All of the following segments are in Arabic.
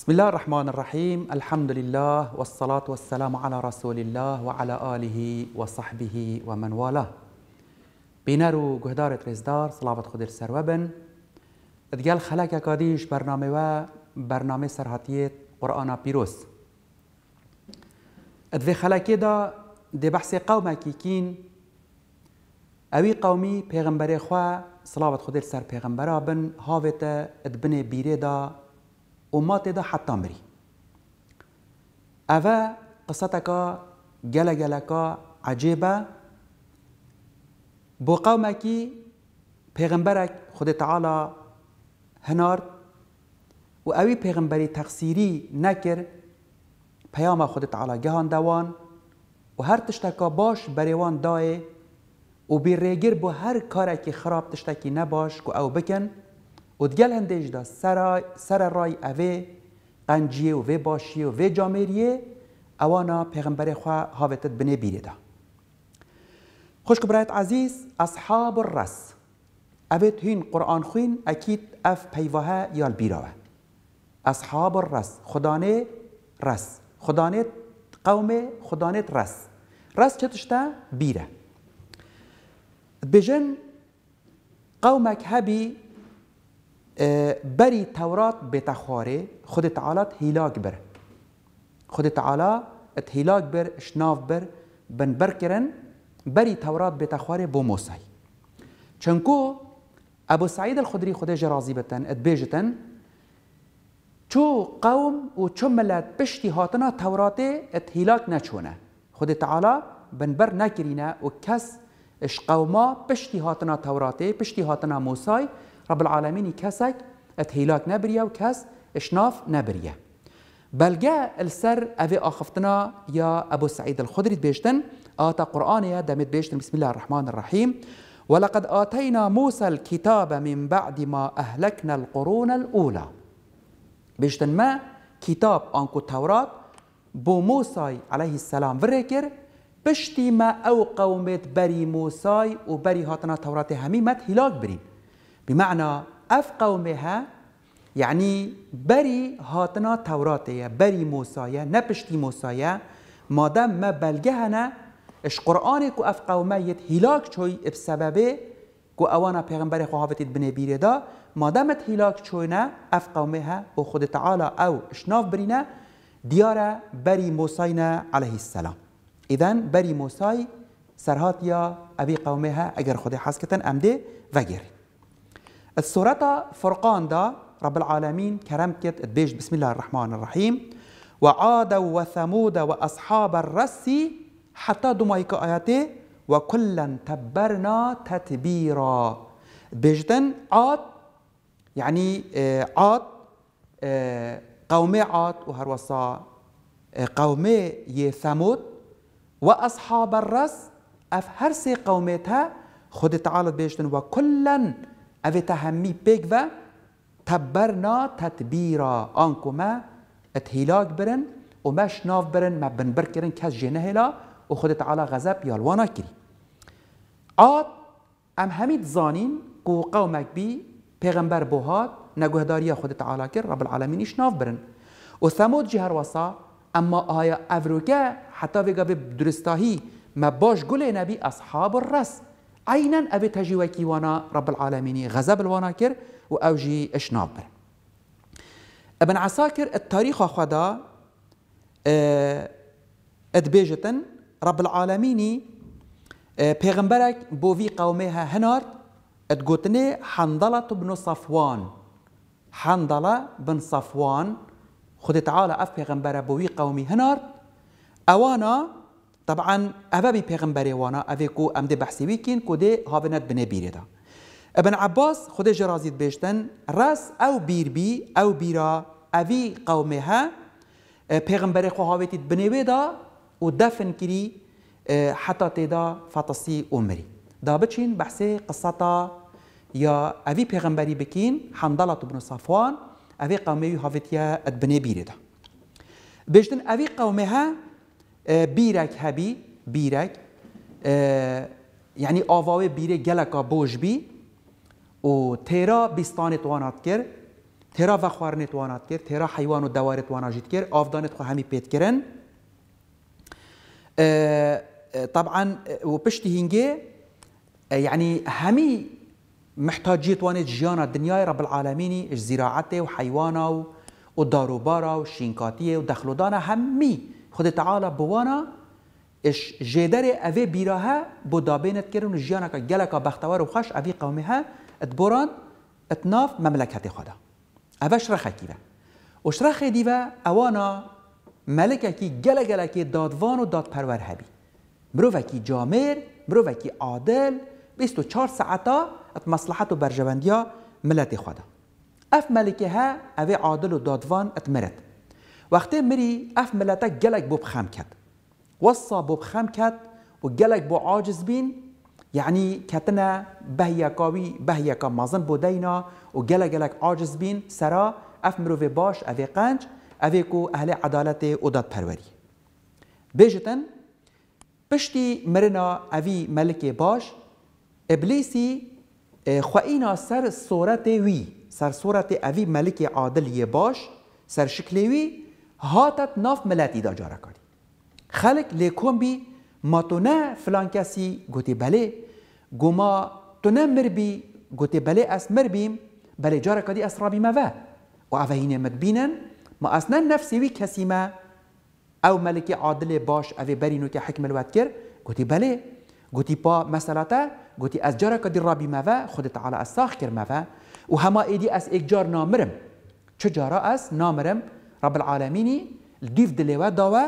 بسم الله الرحمن الرحيم الحمد لله والصلاة والسلام على رسول الله وعلى آله وصحبه ومن والاه بينارو و گهدارت رزدار صلابت سروبن سر خلاك ادگل برنامه و برنامه سرحاتية قرآن بيروس ادوی خلاك دا دي بحث قوم کیکین اوي قومي پیغمبر خوا صلابت خودر سر پیغمبرابن بن هاویت ادبن دا ما تدا اوه مری که گله گله که عجیبه بو قومکی پیغمبرک خود تعالی هنار و اوی پیغمبری تقصیری نکر پیام خود تعالی گهان دوان و هر تشتکا باش بریوان دای و بی با هر هر که خراب تشتکی نباش که او بکن odgelendêj سر sera ray سر رای û vê و باشی و جامعیه اوانا پیغمبر خوا هاوتت بنه بیره دا خوشک برایت عزیز اصحاب الرس اوه هین قرآن خوین اکید اف پیوه یال بیراوه اصحاب الرس خدانه رس خدانه قوم خدانه رس رس چه تشته بیره بجن قومک هبی بری تورات بتخواري خود تعالى هيلاك بر خد تعالى هيلاك بر شناف بر بن برکرن بری تورات بو موسی چنکو ابو سعید الخدری خود جرازی بتن ات بیجتن چو قوم و چو ملت پشتی هاتنا تورات ات هلاک نچونه خود تعالی بر نکرینه و کس اش قوما پشتی هاتنا توراته پشتی هاتنا موسی رب العالمين كسك اتهيلاك نبريا وكس اشناف نبريا بلغا السر بەلگە أخفتنا يا أبو سعيد الخدري بيشتن آتا قرآن يا دمت بيشتن بسم الله الرحمن الرحيم ولقد آتينا موسى الكتاب من بعد ما أهلكنا القرون الأولى بيشتن ما كتاب أنكو التوراة بو موسى عليه السلام فريكر بشتي ما أو قومت بري موسى وبري هاتنا تورات هميمت هلاك بريم بمعنی اف قومها یعنی بری هاتنا توراته بری موسایه نپشتی موسایه مادم ما بلگه هنه اش قرآن کو اف قومه یت هلاک چوی اب سببه کو اوانا پیغمبر خواهوتید بنه بیره دا مادمت هلاک چوی نه اف قومه ها و خود تعالی او اشناف برینه دیاره بری موسای نه علیه السلام اذن بری موسای سرهات یا ابی قومه ها اگر خود حس کتن امده السورة فرقان دا رب العالمين كرمكت الدج بسم الله الرحمن الرحيم وعاد وثمود وأصحاب الرس حتى دمايك آياتي وكلا تبرنا تتبيرا بجدن عاد يعني آه، عاد آه، قومي عاد وهروسا آه، قومي ثمود وأصحاب الرس أفهرس قومتها خد تعالى بيجتن وكلا اوه تهمی پیگ و تبرنا تدبیرا آنکو ما اتهیلاک برن و مش ناف برن ما بنبر کرن کس جنه هلا و خود تعالا غزب یالوانا کری عاد ام همید زانین قو قومک بی پیغمبر بوهاد نگهداری خود تعالا کر رب العالمین ایش ناف برن و ثمود جهر وصا اما آیا افروکه حتی وگا به درستاهی ما باش گل نبی اصحاب الرسم عينا أبي تجيوكي وانا رب العالمين غزب الواناكر وأوجي إشنابر ابن عساكر التاريخ خدا آه، ادبيجتن رب العالميني آه، پیغمبرك بوفي قومها هنار ادقوتني حنظلة بن صفوان حنظلة بن صفوان خد تعالى اف پیغمبر بوفي قومي هنار اوانا طبعا اوه بی پیغمبری وانا اوه کو ام ده بحثی ویکین کو ده هاونت بنه بیره دا ابن عباس خود جرازید بیشتن رس او بیر بی او بیرا اوی قومه ها پیغمبر خو هاویتید بنوی دا و دفن کری حتی تیدا فطسی عمری دا بچین بحث قصتا یا اوی پیغمبری بکین حمدالت بن صفوان اوی قومه هاویتیا ادبنه بیره دا بیشتن اوی قومه ها بیرک هبی بیرک یعنی آواه بیره گلکا بوش بی و تیرا بیستان توانات کرد تیرا و خوارن توانات کرد تیرا حیوان و دوار توانات جید کرد آفدان تو همی پیت کرن طبعا و پشتی هنگه يعني همي محتاجی وانت جيانا الدنيا رب و زراعته و وداروباره وشينكاتيه ودخلودانا همي خود تعالی بوانا اش جدر اوی بیراها بو دابینت کرن جیانا که که بختوار و خوش اوی قومی ها ات اتبوران اتناف مملکت خدا اوش رخه کیوه اوش رخه دیوه اوانا ملکه کی گله گله کی دادوان و دادپرور هبی مروه کی جامر مروه کی عادل 24 ساعتا ات مصلحت و برجوندیا ملت خدا اف ملکه ها اوی عادل و دادوان ات مرد وقتی میری اف ملتک گلک بو بخم کد وصا بو بخم کد و گلک بو عاجز بین یعنی کتنا به یکاوی به یکا مازن بو دینا و گلک گلک عاجز بین سرا اف مروف باش اوی قنج اوی کو اهل عدالت او داد پروری بیجتن پشتی مرنا اوی ملک باش ابلیسی اه، خوئینا سر صورت وی سر صورت اوی ملک عادل باش سر شکلی وی هاتت ناف ملتی دا جارا کاری خلق لیکن بی ما تو نه فلان کسی گوتی بله گو ما تو نه مر بی گوتی بله از مر بیم بله جارا کاری از رابی موا و اوهین مدبینن ما اصلا نفسی وی کسی ما او ملکی عادل باش او برینو که حکم الوت کر گوتی بله گوتی پا مسالتا گوتی از جارا کدی رابی موا خود تعالی از ساخ کر موا و هما ایدی از ایک نامرم چه جارا از نامرم رب العالمینی دیف دلیوه داوه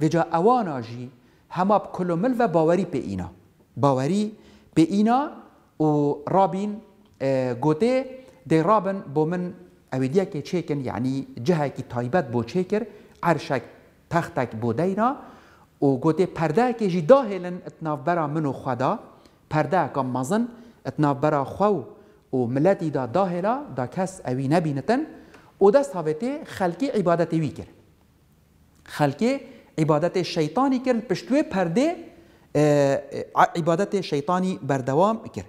و جا اوانا جی همه کلومل و باوری به اینا باوری به اینا و رابین گوته دی رابن بو من اویدیا که چیکن یعنی جهه که تایبت بو چیکر عرشک تختک بو دینا و گوته پرده که جی داهلن اتناف برا منو خدا پرده که مزن اتناف برا خو و ملتی دا داهلا دا کس اوی نبینتن او دست هاوته خلکی عبادت وی کرد خلکی عبادت شیطانی کرد پشتوی پرده اه، اه، عبادت شیطانی بردوام کرد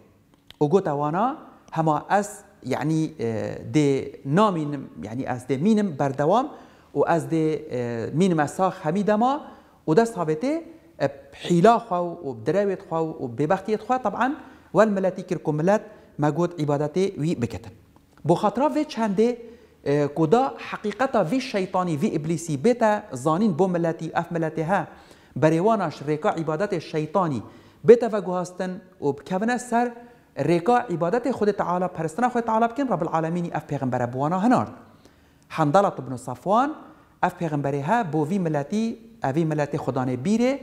او گوت اوانا هما از يعني اه، دي نامين يعني از دي مينم بردوام و از دي مينم ساخ حميدما و دست هابته بحيلا خو و بدراويت خو و ببختيت خو طبعا والملاتي كركم ملات ما قوت عبادتي وي بكتن بو خاطرا في چنده كودا إيه، حقيقة في الشيطاني في إبليسي بيتا زانين بو ملتي أف ملتها بريواناش ريكا عبادات الشيطاني بيتا فاقوهاستن وبكفنا سر ريكا عبادات خود تعالى پرستنا خود تعالى بكين رب العالمين أف پیغمبر بوانا هنار حندالة بن صفوان أف پیغمبرها بو في ملتي أفي ملتي خدان بيري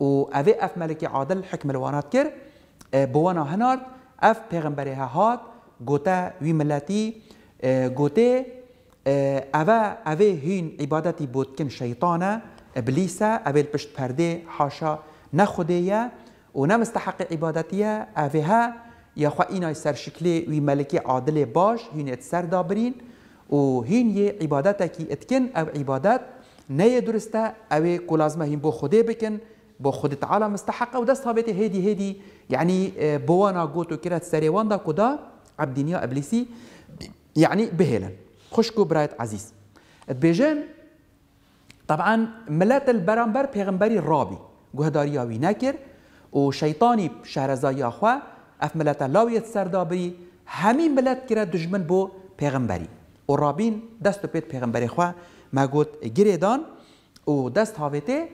و أفي أف ملكي عادل حكم الوانات كر إيه، بوانا هنار أف پیغمبرها هات قوتا وي ملتی گوته اوه اوه هین عبادتی بود کم شیطانه ابلیسه اوه پشت پرده حاشا نخوده و نه مستحق عبادتیه اوه ها یا خو اینای سرشکلی وی ملکی عادل باش هین ات سر دابرین و هین یه عبادت کی اتکن او عبادت نه درسته او کلازمه هین بو خوده بکن بو خود تعالی مستحقه و دست ثابت هدی هدی یعنی بوانا گوتو کرت سریوان دا کدا عبدینیا ابلیسی یعنی بهلن خشكو برايت عزيز دبیجن طبعا ملات البرامبر بيغمبري الرابي گهداری آوی نکر وشيطاني شیطانی شهرزایی آخوا اف ملت لاوية سردابری همین ملات كرا دجمن بو بيغمبري ورابين دستو بيت بيغمبري پیت ما قوت جريدان و دست هاوته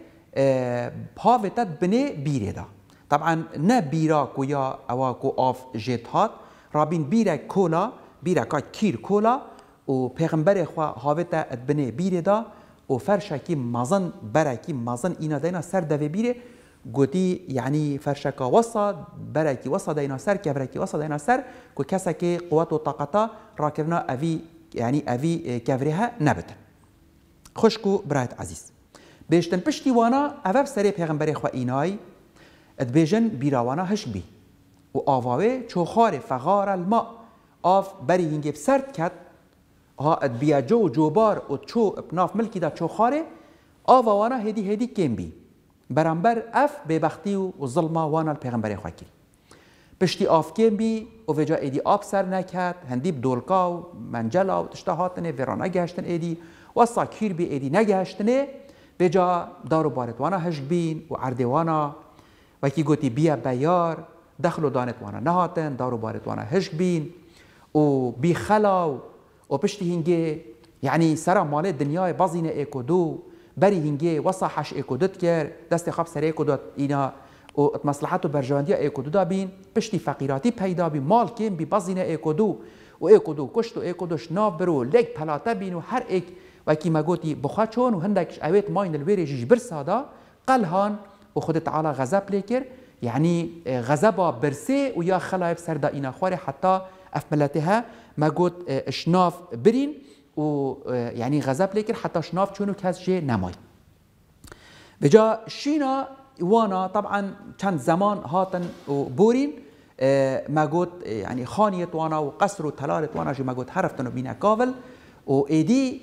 هاوتت بني بيريدا طبعا نا بيرا كويا اواكو آف جيت هات رابين بيرا كولا بيرا كا كير كولا و پیغمبر خوا هاوتا ادبنه بیره دا و فرشکی مزن برکی مزن اینا دینا سر دوی بیره گوتی یعنی فرشکا وسط برکی وسط دینا سر که برکی وسط دینا سر که کسا که قوت و طاقتا را کرنا اوی یعنی اوی کفریها نبتن خوشکو برایت عزیز بیشتن پشتی وانا اوف سری پیغمبر خوا اینای ادبیجن بیراوانا هش بی و آواوه چوخار فغار الماء آف بری هنگیب سرد کد ha et biyaco û cobar û ço nav milkî da çoxarê ava wana hêdî hêdî kêm bî beramber ev bêbextî û û zilma wana li pêxemberê xwe kir piştî avkêm bî û vêca êdî av ser neket hendî bi dolka û mencela û tişta hatinê vêra negehiştin êdî wesa kîr bî êdî negehiştinê vêca dar û barê wana hişk bîn û erdê wana wekî gotî biya beyar dexl û danê wana nehatin dar û barê wana hişk bîn û bî xela û يعني و پشتی هنگه یعنی سرا مال دنیای بازینه ایکو دو بری هنگه وصا حش ایکو کر دست خب سر ایکو دوت اینا و مصلحت و برجاندی ایکو دو بین پشتی فقیراتی پیدا بی مال کم بی بازینه ایکو دو و ایکو دو کشت و ایکو دوش ناف برو لگ پلاته بین و هر ایک وکی ما گوتی بخوا چون و هندکش اویت ماین الویری جیج برسادا قلهان و خود تعالی غزب لیکر یعنی يعني غزبا برسي ويا خلايف سردا إنا خواري حتى أفملتها قلت آه، شناف برين و آه، يعني غضب لیکن حتى شناف شنو كاس جه نماي بجا شينا وانا طبعا كان زمان هاتن و آه، ما قلت يعني خانیت وانا وقصر وتلالت و تلالت وانا جه حرفتن و بین اکاول و ایدی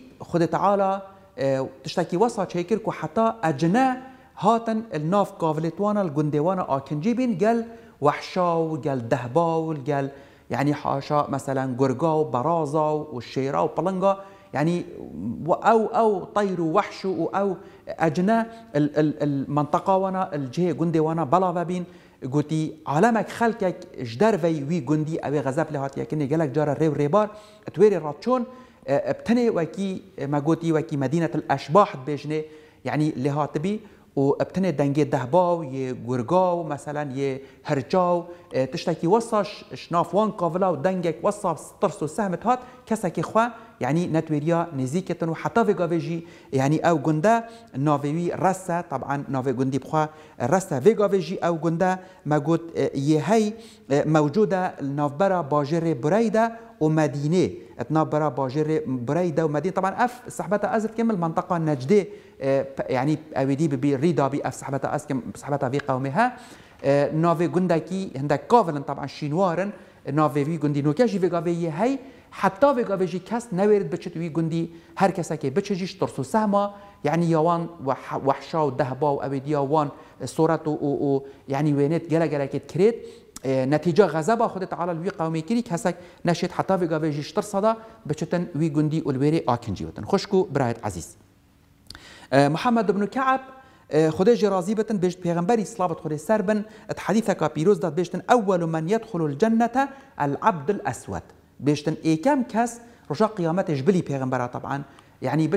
تشتكي وصا تشيكركو حتى أجنا هاتن الناف قافلتوانا الجندوانا آكنجيبين قال وحشاو قال دهباو قال يعني حاشا مثلا جرجا وبرازا والشيرا وبلنجا يعني او او طير وحش او اجنا المنطقه وانا الجهه جندي وانا بلا بابين گوتی علامك خلکک جدار في وی گندی اوی غضب لهات یکنی گلک جارا ریو ريبار تویر راتشون أه، بتنه وكي ما جوتي وكي مدينة الاشباح بجنه يعني لهاتبي و ابتنه دنگه دهباو یه گرگاو مثلا یه هرچاو تشتکی وصاش شناف وان کاولا و دنگک وصا سترس و سهمت هات کسا که خواه يعني نتوريا نزيكتن وحتى في غافيجي يعني او غندا نوفيوي راسا طبعا نوفي غندي بخوا راسا في غافيجي او غندا ما قلت آه، يهي آه، موجوده نوفبرا باجر بريدا ومدينه نوفبرا باجر بريدا ومدينه طبعا اف صحبتها ازت كم المنطقه نجده آه، يعني اويدي بي ريدا بي اف صحبتها از كم صحبتها في قومها نوفي كي عندك كوفلن طبعا شينوارن نوفي في جندي نوكاشي في غافيجي هي حتی به گاوه جی کس نویرد بچه توی گندی هر کسا که بچه جیش ترس و سهما یعنی یوان وحشا و دهبا و اویدیا وان صورت اه، و, و, و یعنی وینت گلا گلا کت کرد اه، نتیجه غضب خود تعالی وی قومی کری کسک نشید حتی به گاوه جیش ترس دا بچتن وی گندی الویری آکنجی وطن خوشکو برایت عزیز اه، محمد بن کعب خدا جرازی بتن بيجت پیغمبري صلابت خدای سربن ات حديثك بيروز دات بيجتن اول من يدخل الجنه العبد الاسود بيشتن إيه، جبلي کەس طبعا يعني بلی پێغمبەرە دا یعنی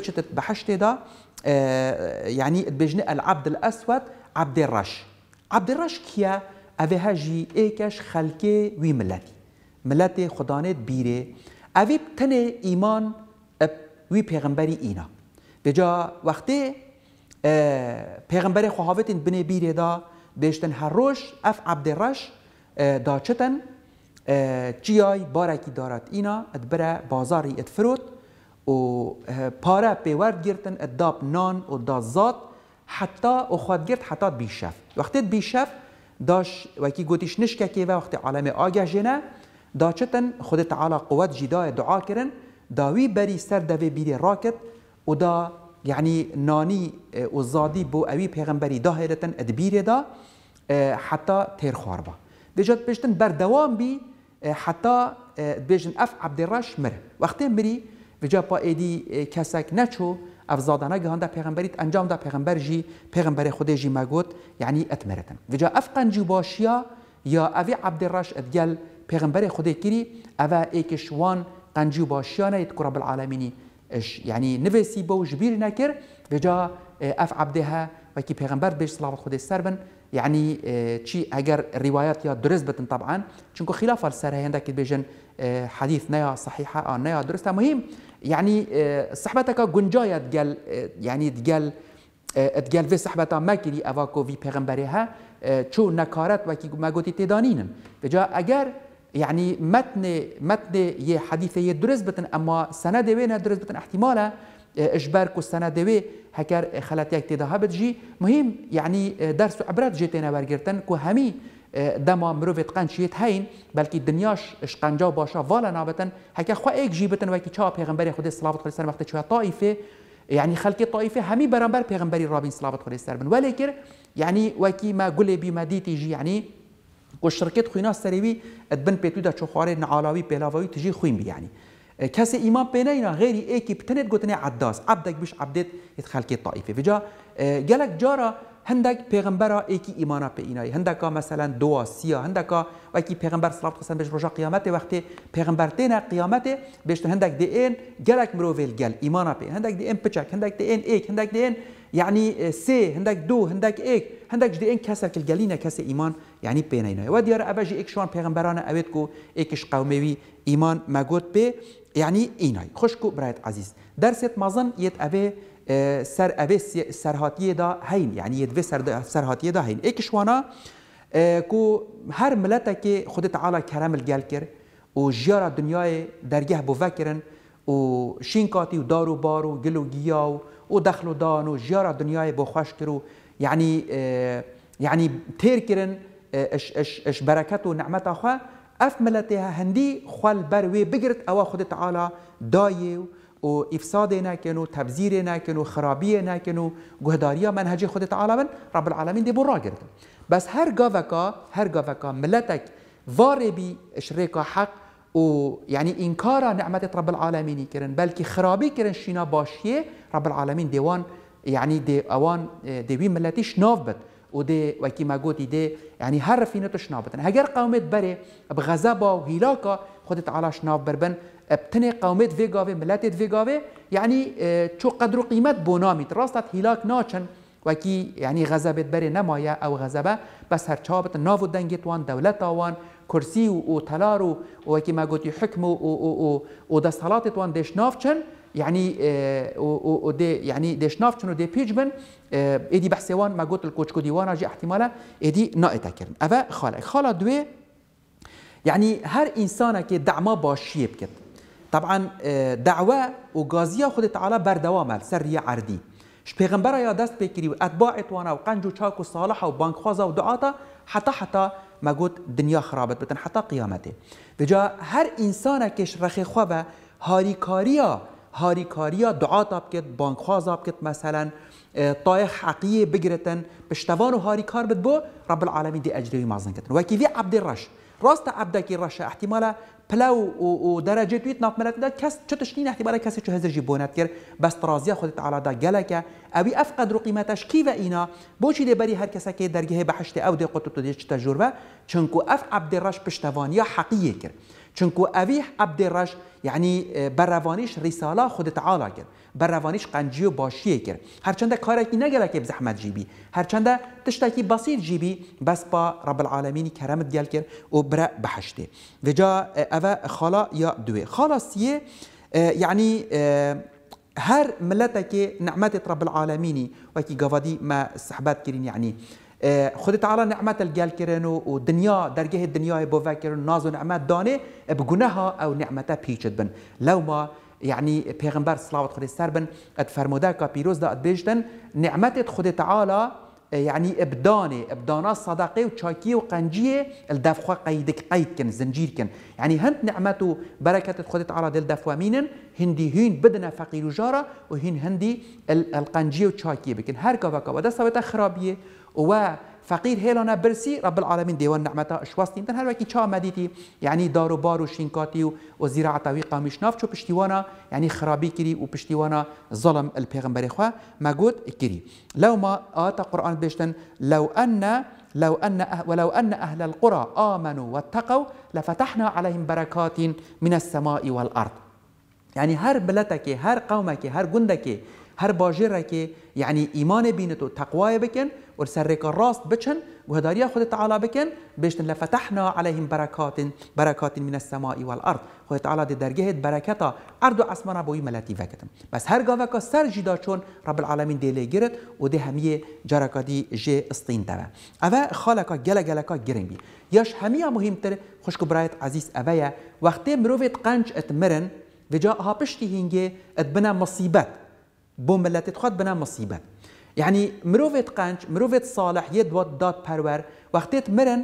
آه، يعني بيجن العبد الاسود عبد الرش عبد الرش كيا عبدێ هاجي کیە ئەێ وي ملاتي ملاتي وی بيري ملەتێ خوددانێت ايمان ئەێ وي ئیمان اينا بجا ئینا بێجا وەختێ بني بيري دا بیرێدا بێشتن اف عبد الرش آه، دا داچتن چیای بارکی دارد اینا ات بره بازاری ات فروت و پاره پیورد ات داب نان و زاد حتی او خود گرت حتی بیشف وقتی بیشف داش وکی گوتیش نشکه که وقتی عالم آگه جنه دا چتن خود تعالی قوت جدا دعا کرن داوی بری سر دوی بیری راکت و دا یعنی نانی و زادی بو اوی پیغمبری دا هیرتن ادبیری دا حتی تیر خواربا دجات پشتن بر دوام بی حتى آه، بيجن اف عبد الراش مر وقت مري وجا با ايدي كسك اه، ناتشو افزادانا گهاندا پیغمبريت انجام دا پیغمبر جي پیغمبر خود جی مگوت يعني اتمرتن وجا اف جی باشيا يا ابي عبد الراش ادگل پیغمبر خود كيري اوا ایکش وان باشيا نيت كرب العالمين اش يعني نفسي بو جبير نكر بجا اه، اف عبدها وكي پیغمبر بيش صلاه خود سربن يعني تشي آه، اگر روايات يا درس بتن طبعا چونكو خلاف السر هندك بيجن آه، حديث نيا صحيحه او آه، نيا درسته مهم يعني صحبتك گنجايا تقال يعني تقال تقال في صحبتا ما كري افاكو في پیغمبرها چو نكارات وكي ما گوتي تدانين فجا اگر يعني متن متن ي حديثه درس بتن اما سند وين درس بتن احتماله اجبار کو سنه دوی هکر خلاتیک تیدا هبت جی مهم یعنی يعني، آه، درس و عبرت جیتینا برگرتن که همی آه، دما مروفت قنچیت هین بلکی دنیاش اشقنجا باشا والا نابتن هکه خو ایک جی بتن وکی چا پیغمبر خود صلوات الله علیه وقتی چا طائفه يعني خلق طائفه همي برامبر پیغمبري رابين صلوات خدای سر بن ولیکر يعني وكي ما قل بي ما ديتي جي يعني کو شرکت خوینا سروی ادبن پیتو دا چخوار نعالاوی پهلاوی تجي خوین بي يعني إيه، كاسي إمام بينينا غيري إيكي بتند قوتني عداس عبدك بيش عبدت يتخلق الطائفة فجا قالك إيه، جارة هندك پیغمبر ایکی ایمانا به اینایی هندکا مثلا دو سیا هندکا و کی پیغمبر صلی الله علیه و بهش روزا قیامت وقتی پیغمبر دین قیامت بهش هندک دین گلک مروویل گل ایمانا به هندک دین پچک هندک دین ایک هندک دین يعني إيه، سي هندك دو هندك ايك هندك جدي ان كسر كالجالينا كسر ايمان يعني پێنینەوە ئەوە اباجي ئەبژی ئێکشوان پێغمبەرانە ئەوێت و اكش قومەوی ايمان ما پێ بي يعني خوشک و برايت عزيز دەرسێت مەزن يت ابي سر ابي سەرهاتیەدا هەین یعنی یەتێ سەرهاتیەدا هەین ئێکشوانە اه، کو هەر ملەتێکی خودت عالا کەرەمل گەل کرد و ژیارە دنیای دەرگەه بۆ ڤەکردن و شینکاتی و دار بو فكرن و شينكاتي و دارو بارو و دەخل و دخلو دانو ژیارە دنیای بو خوۆش يعني يعني اه، تير كرن اش اش اش بركته ونعمته خوا اف ملتها هندي خال البروي بقرت او خد تعالى دايو و افساد ناكن و تبذير ناكن خرابي ناكن جهداريه منهج خد تعالى من رب العالمين دي برا بس هر قافكا هر قافكا ملتك ضاربي شريكا حق و يعني انكار نعمه رب العالمين كرن كي خرابي كرن شينا باشيه رب العالمين ديوان يعني دي اوان دي ملاتيش نوف بت وده وكي ما قلت ده يعني هر في نتو شنابتن هجر قومت بري بغزبا وهلاكا خدت على شناب بربن بتني قومت فيغافي ملاتت فيغافي يعني شو قدر قيمت بونامي راستت هلاك ناچن وكي يعني غزبت بري نمايا او غزبه بس هر چابت ناو دنگت وان دولت وان كرسي و تلار و وكي ما قلت حكم و و و دستالات وان دشنافچن يعني و و يعني دشنافچن و دي بيجبن آه، ادي بحثوان ما قلت الكوتش كودي وانا جي احتمالا ادي نائتا كرن افا خالا خالا دوي يعني هر انسانا كي دعما باشيه بكت طبعا آه، دعوة وغازية خود تعالى بردوامة سرية عردي ش پیغمبر یا دست بکری و اتباع اتوانا و قنج و چاک و صالح و بانک خوازا و دعاتا حتا حتا ما مگود دنیا خرابت بتن حتا قیامته بجا هر انسان کش رخ خواب هاریکاریا هاریکاریا دعاتا بکت بانک خوازا بکت مثلا آه، طايخ حقيقي بجرتن بشتوان هاري كار بتبو رب العالمين دي أجري مازن كتن وكيفي عبد الرش راست عبد كي رشا احتمالا بلاو ودرجه تويت ناف ملت دا كس تشنين احتمالا كس چه هزر جيبونات كر بس ترازيا خودت على دا گلك او افقد رو قيمتش كيف اينا بوچي دي بري هر كسا كي درجه بحشت او دي قطب تو دي تجربه چنكو اف عبد الرش يا حقيقي كر چونکو اوی عبد الرش یعنی اه، بروانیش رساله خود تعالی کرد بروانیش قنجی و باشیه کرد هرچند که نگله که زحمت جیبی هرچند تشتکی بسیط جیبی بس با رب العالمینی کرمت گل کرد و بر بحشته و جا اه، اوه خالا یا دوه خالا سیه اه، یعنی هر که نعمات رب العالمين وكي قفادي ما صحبت کرین يعني إيه، خود تعالی نعمت الجال کردن و دنیا درگه دنیای بوفا کردن ناز و نعمت دانه بگناه او نعمت پیچت بن لو ما يعني پیغمبر صلوات خود سر بن ات فرموده کا پیروز بيجتن بیشتن إيه، نعمت خود تعالی يعني ابداني ابدانا صداقي وشاكي وقنجيه الدفخه قيدك قيد كن زنجير كن يعني هند نعمته بركه خدت على دل دفوا مينن هندي هين بدنا فقير وجاره وهين هندي القنجيه وشاكي بكن هر كفا كفا ده خرابيه و فقير هيلونا برسي رب العالمين ديوان نعمتا اشواستي انت هل وكي چا مديتي يعني دارو بارو شينكاتي و زراعة طويقة ناف چو پشتيوانا يعني خرابي كري و پشتيوانا ظلم البيغمبر ما قد كري لو ما آتا قرآن بيشتن لو أن لو أن أه- ولو أن أهل القرى آمنوا واتقوا لفتحنا عليهم بركات من السماء والأرض يعني هر بلتك هر قومك هر جندك هر باجره که یعنی ایمان بینت تو تقوای بکن و سر راست بچن و هدایا خود تعالی بکن لفتحنا عليهم برکات برکات من السماء والارض خود تعالی دی درگه برکتا ارد و اسمانا بوی ملتی وکتم بس هر گاوه که سر جدا چون رب العالمین دیلی گرد و دی همیه جرکادی جه استین دوا اوه خالکا گله گلکا ياش بی یاش همیه مهمتر خوشکو برایت عزیز اوه وقتی مروفت قنج اتمرن و جا هاپشتی هنگه اتبنا مصیبت بۆ مەلەتێت خوات بنا مصيبة يعني مروفيت قانج مرۆڤێت صالح يدوات دوات داد پەروەر وەختێت مرن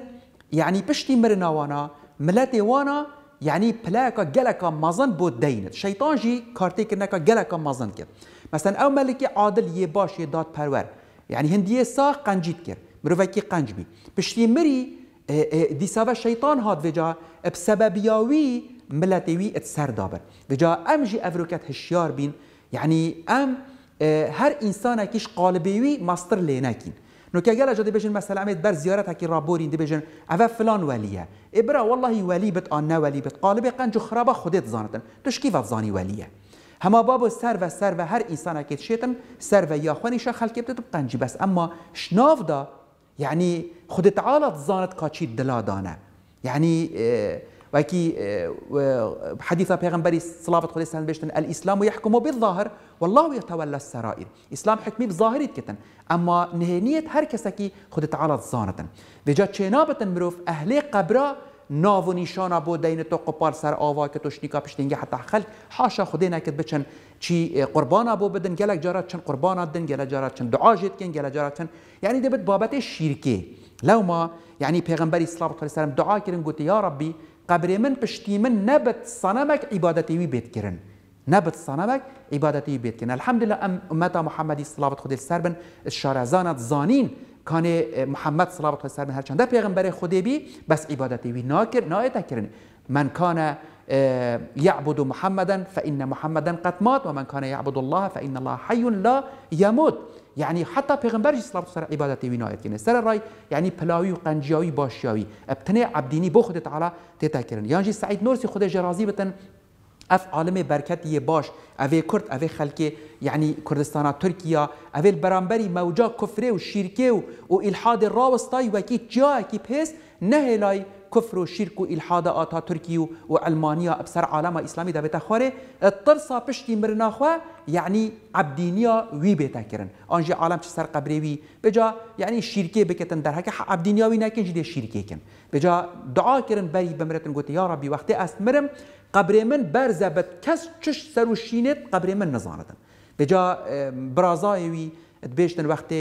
يعني وانا ملاتي وانا يعني بلاكا جلكا مزن گەلەکە دينت شيطان جي شەیتانژی کارتێکردنەکە جلكا مزن كير مثلا او ملكي عادل یێ يعني هندية پەروەر قنجيت كير ساخ كي قنج بي بشتي مري اه، اه، دي سوا شيطان هاد وجا بسبب ياوي ملاتي وي اتسر دابر وجا امجي افروكات هشيار بين یعنی ام هر انسان کیش قالبیوی ماستر لینکین نو که گله جدی بجن مثلا امید بر زیارت هکی رابورین دی بجن اوه فلان ولیه ابرا والله ولی بت آن نه ولی بت قالب قنج خراب خودت زانتن توش کیف زانی ولیه هما بابو سر و سر و هر انسان که شیتن سر و یا خونی شا خلق بتت قنجی بس اما شناف دا یعنی خودت عالت زانت کاچی دلا دانه یعنی وكي آه، حديث بيغمبري صلاة خدا سهل بيشتن الاسلام يحكم بالظاهر والله يتولى السرائر اسلام حكمي بظاهری كتن اما نهنية هر کسی کی خود تعالی زانتن و چنابتن مروف أهلي قبره ناو و نیشانا بو دین تو قپار سر آوا که تشنیکا پشتنگه حتی خلق حاشا خودی نکد بچن چی آه، قربانا بو بدن گلک جارات چن قربانا دن گلک جارات چن دعا جد کن گلک جارات چن یعنی دبت بابت شیرکی لو ما يعني پیغمبري صلى الله عليه وسلم دعا كرن قلت يا ربي قبر من پشتی من نبت صنمك عبادتی وی بيت کرن نبت صنمك عبادتی وی بيت کرن الحمد لله ام امتا محمدی صلوات خود سر بن الشارزانت زانین کان محمد صلوات خود سر بن هرچند پیغمبر خودی بی بس عبادتي وي ناكر نایتا کرن من کان آه، يعبد محمدا فإن محمدا قد مات ومن كان يعبد الله فإن الله حي لا يموت یعنی يعني حتی پیغمبر اسلام سر عبادة وینایت کنه سر رای يعني پلاوی و قنجیاوی باشیاوی ابتنه عبدینی بو خود تعالی تتا کرن یعنی سعید نورسی خود جرازی بتن اف عالم برکتی باش اوه کرد اوه خلک یعنی کردستان ترکیا اوه برانبری موجا کفره و شرکه و, و الحاد راوستای وکی جا کی پیس نهلای كفر وشرك وإلحاد آتا تركي وعلمانية أبسر عالم إسلامي دابتا خوري الطرسا بشتي مرنا خوا يعني یعنی وی وی کرن آنجا عالم تسر قبری وی بجا یعنی شیرکه بکتن در هكا وی وي ناكن جدي شركة كن بجا دعا كرن بري بمرتن قلت يا ربي وقت أستمرم قبري من برزه بت کس چش سر وشينت قبري من نزاندن بجا برازاوي بيشتن وقت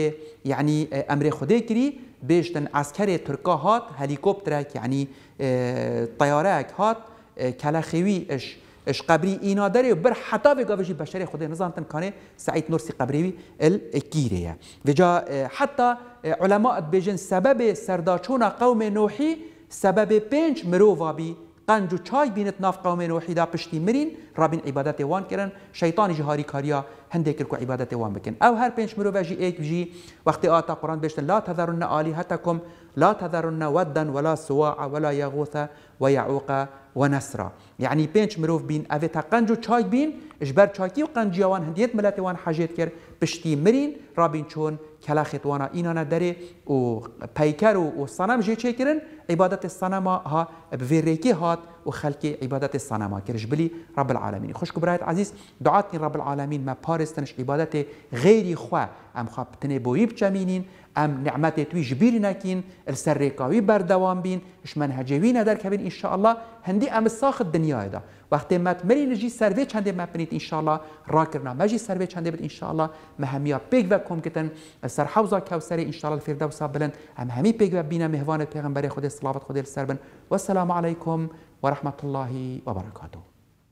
یعنی امره خدی کری بیشتن عسکری ترکا هات هلیکوبترک یعنی طیاره هات کلخیوی اش اش قبری اینا داره بر حتا به گاوشی بشری خدای نزانتن کنه سعید نورسی قبریوی الکیریه و جا حتی علماء بیجن سبب سرداچون قوم نوحی سبب پنج مرووابی وابی قنج و چای بینت ناف قوم نوحی دا پشتی مرین رابین عبادت وان کرن شیطان جهاری کاریا هندێک کو عیباەتی وان هر ئەو هەر پێنج مرۆڤژی ئێکژی وەختی آتا قرآن بێشتن لا تذرن عالی هەتەکم لا تذرن ودا ولا سواع ولا یاغۆتە و ونسرا یعنی بينش مرۆڤ بین أفتا قنجو قەنج بين چاک بین ژبەر چاکی و قەنجیاوان هەندێت وان حەژێت کرد پشتی مرین رابین چۆن کەلا خێتوانە ئینانە و پەیکەر و صنم ژێ چێکردن عیباەتی سەنەما ها بڤێڕێکی هات وخلقي عبادت الصنما كرش بلي رب العالمين خوش كبرات عزيز دعاتني رب العالمين ما بارس تنش عبادت غيري خوا ام خوا بتني بويب جمينين ام نعمت توي جبير ناكين بر دوام بين اش منهجوين درك بين ان شاء الله هندي ام الساخ الدنيا دا وقت ما تمري نجي سيرفي چند ما بنيت ان شاء الله راكرنا ماجي سيرفي چند بت ان شاء الله مهميا بيك وكم كتن السر حوزا كوسري ان شاء الله الفردوس بلند ام همي بيك وبينا مهوان پیغمبر خود صلوات خود بن والسلام عليكم ورحمه الله وبركاته